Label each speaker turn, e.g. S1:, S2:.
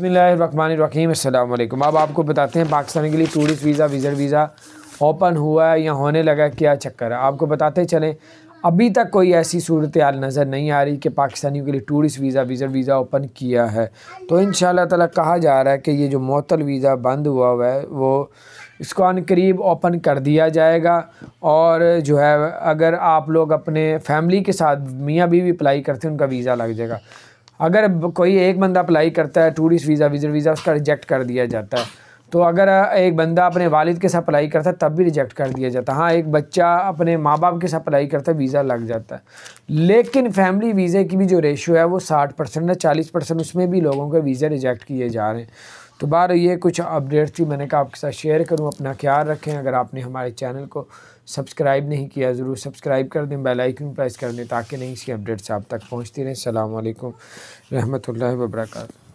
S1: बसमीम अब आपको बताते हैं पाकिस्तान के लिए tourist visa visit visa open हुआ है या होने लगा क्या चक्कर है आपको बताते चलें अभी तक कोई ऐसी सूरत हाल नज़र नहीं आ रही कि पाकिस्तानियों के लिए tourist visa visit visa open किया है तो इन ताला कहा जा रहा है कि ये जो मअतल वीज़ा बंद हुआ हुआ है वो इसको अन करीब ओपन कर दिया जाएगा और जो है अगर आप लोग अपने फैमिली के साथ मियाँ भी अप्लाई करते हैं उनका वीज़ा लग जाएगा अगर कोई एक बंदा अप्लाई करता है टूरिस्ट वीज़ा विजिट वीज़ा उसका रिजेक्ट कर दिया जाता है तो अगर एक बंदा अपने वालिद के साथ अप्लाई करता है तब भी रिजेक्ट कर दिया जाता है हाँ एक बच्चा अपने माँ बाप के साथ अप्लाई करता है वीज़ा लग जाता है लेकिन फैमिली वीज़े की भी जो रेशियो है वो साठ परसेंट या चालीस परसेंट उसमें भी लोगों के वीज़ा रिजेक्ट किए जा रहे हैं तो बार ये कुछ अपडेट्स थी मैंने कहा आपके साथ शेयर करूँ अपना ख्याल रखें अगर आपने हमारे चैनल को सब्सक्राइब नहीं किया ज़रूर सब्सक्राइब कर दें बेल आइकन प्रेस कर दें ताकि नई सी अपडेट्स आप तक पहुँचती रहें अल्लाम रहमत ला